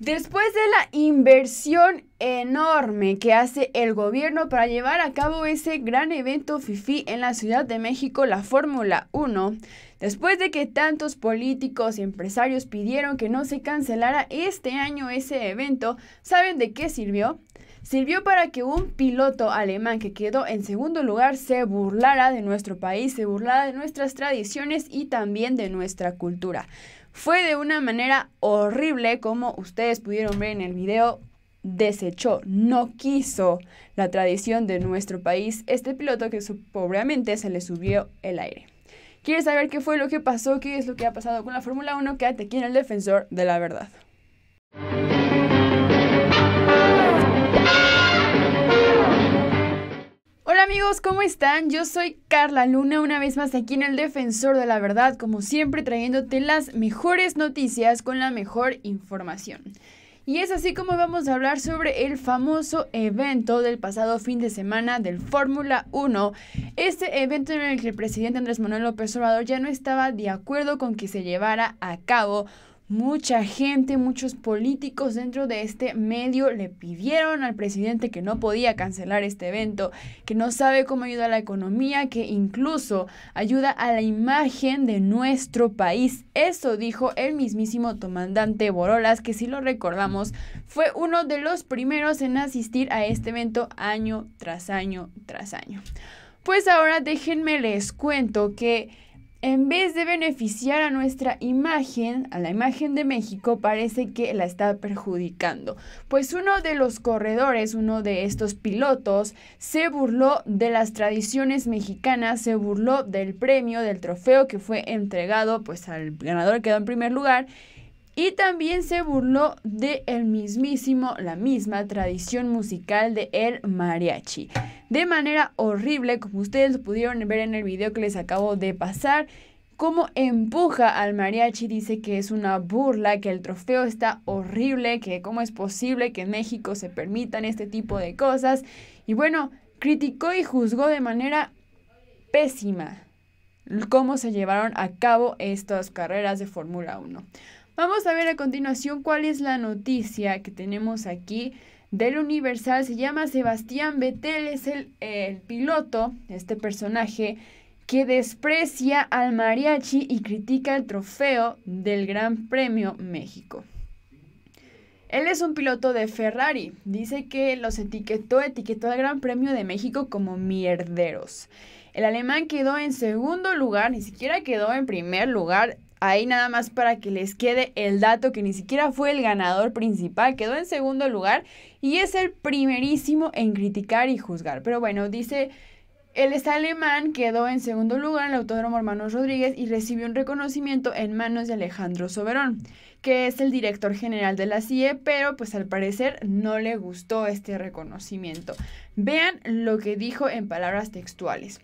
Después de la inversión enorme que hace el gobierno para llevar a cabo ese gran evento FIFI en la Ciudad de México, la Fórmula 1, Después de que tantos políticos y empresarios pidieron que no se cancelara este año ese evento, ¿saben de qué sirvió? Sirvió para que un piloto alemán que quedó en segundo lugar se burlara de nuestro país, se burlara de nuestras tradiciones y también de nuestra cultura. Fue de una manera horrible, como ustedes pudieron ver en el video, desechó, no quiso la tradición de nuestro país este piloto que pobremente se le subió el aire. ¿Quieres saber qué fue lo que pasó? ¿Qué es lo que ha pasado con la Fórmula 1? Quédate aquí en el Defensor de la Verdad. Hola amigos, ¿cómo están? Yo soy Carla Luna, una vez más aquí en el Defensor de la Verdad, como siempre trayéndote las mejores noticias con la mejor información. Y es así como vamos a hablar sobre el famoso evento del pasado fin de semana del Fórmula 1. Este evento en el que el presidente Andrés Manuel López Obrador ya no estaba de acuerdo con que se llevara a cabo Mucha gente, muchos políticos dentro de este medio le pidieron al presidente que no podía cancelar este evento, que no sabe cómo ayuda a la economía, que incluso ayuda a la imagen de nuestro país. Eso dijo el mismísimo comandante Borolas, que si lo recordamos fue uno de los primeros en asistir a este evento año tras año tras año. Pues ahora déjenme les cuento que en vez de beneficiar a nuestra imagen, a la imagen de México, parece que la está perjudicando. Pues uno de los corredores, uno de estos pilotos, se burló de las tradiciones mexicanas, se burló del premio, del trofeo que fue entregado pues al ganador que quedó en primer lugar y también se burló de el mismísimo, la misma tradición musical de el mariachi. De manera horrible, como ustedes pudieron ver en el video que les acabo de pasar, cómo empuja al mariachi, dice que es una burla, que el trofeo está horrible, que cómo es posible que en México se permitan este tipo de cosas. Y bueno, criticó y juzgó de manera pésima cómo se llevaron a cabo estas carreras de Fórmula 1. Vamos a ver a continuación cuál es la noticia que tenemos aquí del Universal. Se llama Sebastián Vettel, es el, el piloto, este personaje que desprecia al mariachi y critica el trofeo del Gran Premio México. Él es un piloto de Ferrari. Dice que los etiquetó, etiquetó al Gran Premio de México como mierderos. El alemán quedó en segundo lugar, ni siquiera quedó en primer lugar. Ahí nada más para que les quede el dato que ni siquiera fue el ganador principal, quedó en segundo lugar y es el primerísimo en criticar y juzgar. Pero bueno, dice... El está alemán quedó en segundo lugar en el Autódromo Hermanos Rodríguez y recibió un reconocimiento en manos de Alejandro Soberón, que es el director general de la CIE, pero pues al parecer no le gustó este reconocimiento. Vean lo que dijo en palabras textuales.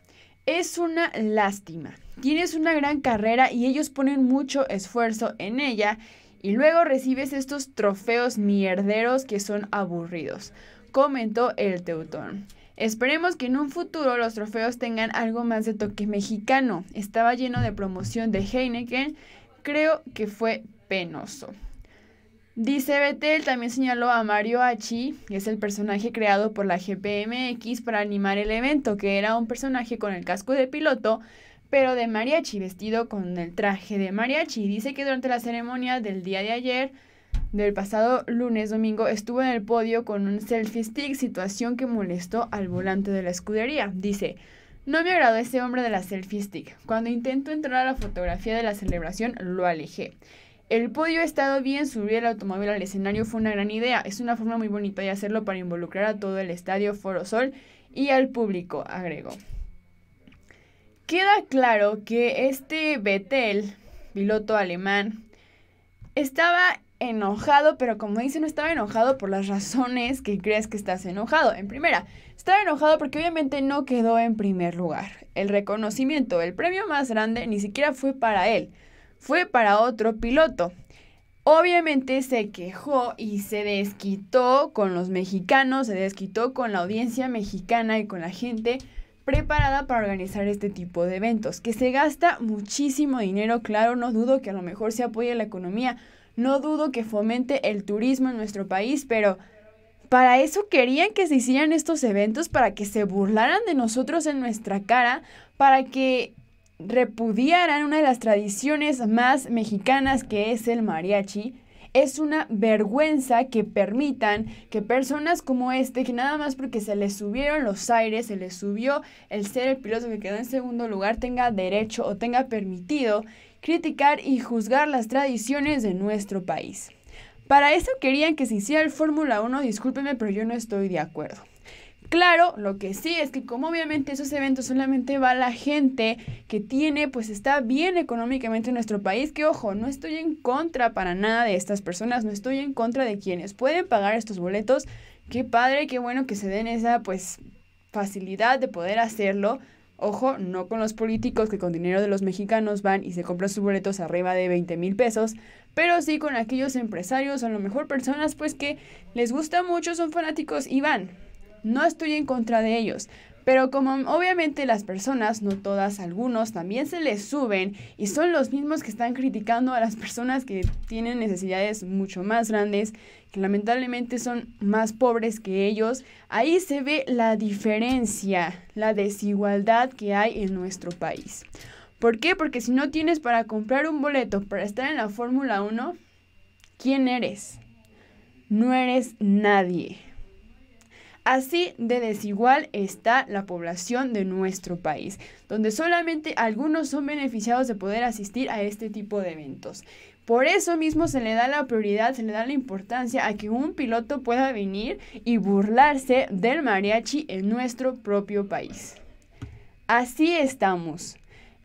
Es una lástima. Tienes una gran carrera y ellos ponen mucho esfuerzo en ella y luego recibes estos trofeos mierderos que son aburridos, comentó el teutón. Esperemos que en un futuro los trofeos tengan algo más de toque mexicano. Estaba lleno de promoción de Heineken, creo que fue penoso. Dice Betel, también señaló a Mario Achi, que es el personaje creado por la GPMX para animar el evento, que era un personaje con el casco de piloto, pero de mariachi, vestido con el traje de mariachi. Dice que durante la ceremonia del día de ayer, del pasado lunes domingo, estuvo en el podio con un selfie stick, situación que molestó al volante de la escudería. Dice, no me agradó ese hombre de la selfie stick. Cuando intento entrar a la fotografía de la celebración, lo alejé. El podio ha estado bien, subir el automóvil al escenario fue una gran idea. Es una forma muy bonita de hacerlo para involucrar a todo el estadio Foro Sol y al público, agregó. Queda claro que este Vettel, piloto alemán, estaba enojado, pero como dice, no estaba enojado por las razones que crees que estás enojado. En primera, estaba enojado porque obviamente no quedó en primer lugar. El reconocimiento, el premio más grande, ni siquiera fue para él fue para otro piloto. Obviamente se quejó y se desquitó con los mexicanos, se desquitó con la audiencia mexicana y con la gente preparada para organizar este tipo de eventos, que se gasta muchísimo dinero, claro, no dudo que a lo mejor se apoye la economía, no dudo que fomente el turismo en nuestro país, pero para eso querían que se hicieran estos eventos, para que se burlaran de nosotros en nuestra cara, para que repudiaran una de las tradiciones más mexicanas que es el mariachi. Es una vergüenza que permitan que personas como este, que nada más porque se les subieron los aires, se les subió el ser el piloto que quedó en segundo lugar, tenga derecho o tenga permitido criticar y juzgar las tradiciones de nuestro país. Para eso querían que se hiciera el Fórmula 1, discúlpeme, pero yo no estoy de acuerdo. Claro, lo que sí es que como obviamente esos eventos solamente va la gente que tiene, pues está bien económicamente en nuestro país, que ojo, no estoy en contra para nada de estas personas, no estoy en contra de quienes pueden pagar estos boletos. Qué padre, qué bueno que se den esa pues facilidad de poder hacerlo. Ojo, no con los políticos que con dinero de los mexicanos van y se compran sus boletos arriba de 20 mil pesos, pero sí con aquellos empresarios o a lo mejor personas pues que les gusta mucho, son fanáticos y van no estoy en contra de ellos, pero como obviamente las personas, no todas, algunos también se les suben y son los mismos que están criticando a las personas que tienen necesidades mucho más grandes, que lamentablemente son más pobres que ellos, ahí se ve la diferencia, la desigualdad que hay en nuestro país. ¿Por qué? Porque si no tienes para comprar un boleto para estar en la Fórmula 1, ¿quién eres? No eres nadie. Así de desigual está la población de nuestro país, donde solamente algunos son beneficiados de poder asistir a este tipo de eventos. Por eso mismo se le da la prioridad, se le da la importancia a que un piloto pueda venir y burlarse del mariachi en nuestro propio país. Así estamos.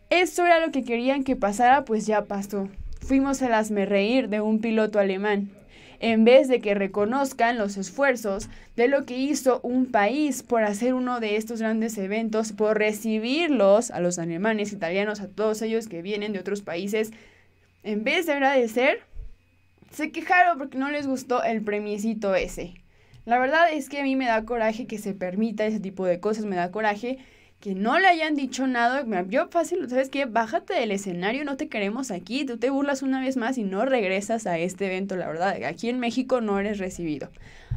Eso era lo que querían que pasara, pues ya pasó. Fuimos a las reír de un piloto alemán en vez de que reconozcan los esfuerzos de lo que hizo un país por hacer uno de estos grandes eventos, por recibirlos a los alemanes, italianos, a todos ellos que vienen de otros países, en vez de agradecer, se quejaron porque no les gustó el premiecito ese. La verdad es que a mí me da coraje que se permita ese tipo de cosas, me da coraje que no le hayan dicho nada. Yo fácil, ¿sabes qué? Bájate del escenario, no te queremos aquí. Tú te burlas una vez más y no regresas a este evento, la verdad. Aquí en México no eres recibido.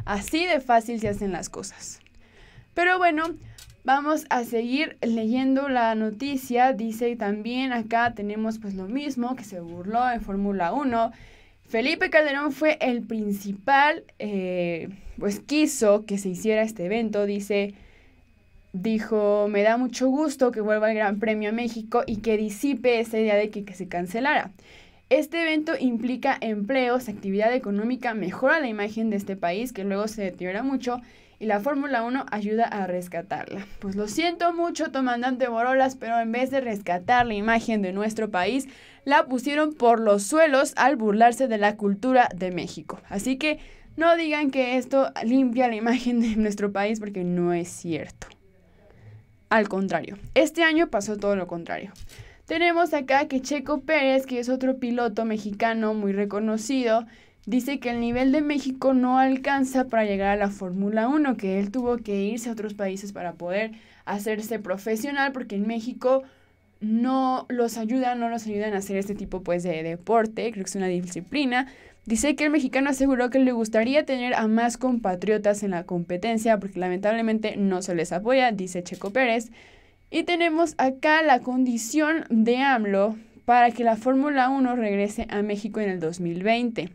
Así de fácil se hacen las cosas. Pero bueno, Vamos a seguir leyendo la noticia. Dice también acá tenemos pues lo mismo que se burló en Fórmula 1. Felipe Calderón fue el principal, eh, pues quiso que se hiciera este evento. Dice, dijo, me da mucho gusto que vuelva el Gran Premio a México y que disipe esa idea de que, se cancelara. Este evento implica empleos, actividad económica, mejora la imagen de este país que luego se deteriora mucho y la Fórmula 1 ayuda a rescatarla. Pues lo siento mucho, comandante Borolas, pero en vez de rescatar la imagen de nuestro país, la pusieron por los suelos al burlarse de la cultura de México. Así que no digan que esto limpia la imagen de nuestro país porque no es cierto al contrario. Este año pasó todo lo contrario. Tenemos acá que Checo Pérez, que es otro piloto mexicano muy reconocido, dice que el nivel de México no alcanza para llegar a la Fórmula 1, que él tuvo que irse a otros países para poder hacerse profesional, porque en México no los ayudan, no los ayudan a hacer este tipo pues de deporte, creo que es una disciplina. Dice que el mexicano aseguró que le gustaría tener a más compatriotas en la competencia porque lamentablemente no se les apoya, dice Checo Pérez. Y tenemos acá la condición de AMLO para que la Fórmula 1 regrese a México en el 2020.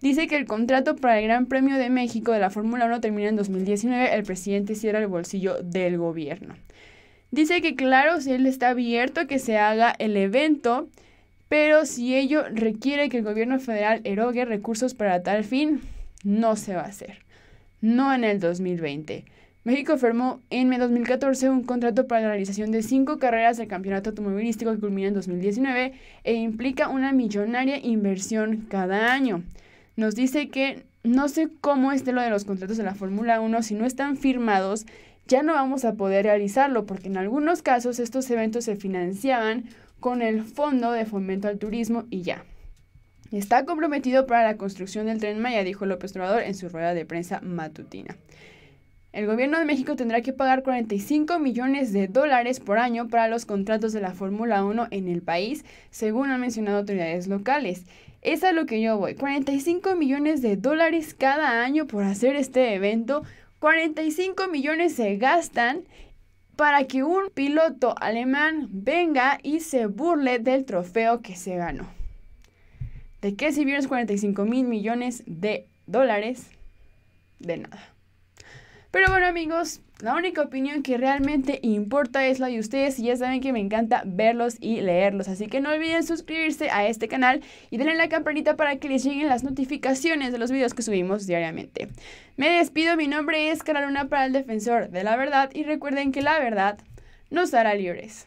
Dice que el contrato para el Gran Premio de México de la Fórmula 1 termina en 2019, el presidente cierra el bolsillo del gobierno. Dice que claro, si él está abierto a que se haga el evento, pero si ello requiere que el gobierno federal erogue recursos para tal fin, no se va a hacer. No en el 2020. México firmó en 2014 un contrato para la realización de cinco carreras del campeonato automovilístico que culmina en 2019 e implica una millonaria inversión cada año. Nos dice que no sé cómo esté lo de los contratos de la Fórmula 1 si no están firmados ya no vamos a poder realizarlo porque en algunos casos estos eventos se financiaban con el Fondo de Fomento al Turismo y ya. Está comprometido para la construcción del tren Maya, dijo López Obrador en su rueda de prensa matutina. El gobierno de México tendrá que pagar 45 millones de dólares por año para los contratos de la Fórmula 1 en el país, según han mencionado autoridades locales. Es a lo que yo voy, 45 millones de dólares cada año por hacer este evento 45 millones se gastan para que un piloto alemán venga y se burle del trofeo que se ganó. ¿De qué sirvieron 45 mil millones de dólares? De nada. Pero bueno amigos, la única opinión que realmente importa es la de ustedes y ya saben que me encanta verlos y leerlos. Así que no olviden suscribirse a este canal y denle la campanita para que les lleguen las notificaciones de los videos que subimos diariamente. Me despido, mi nombre es Carolina para el Defensor de la Verdad y recuerden que la verdad nos hará libres.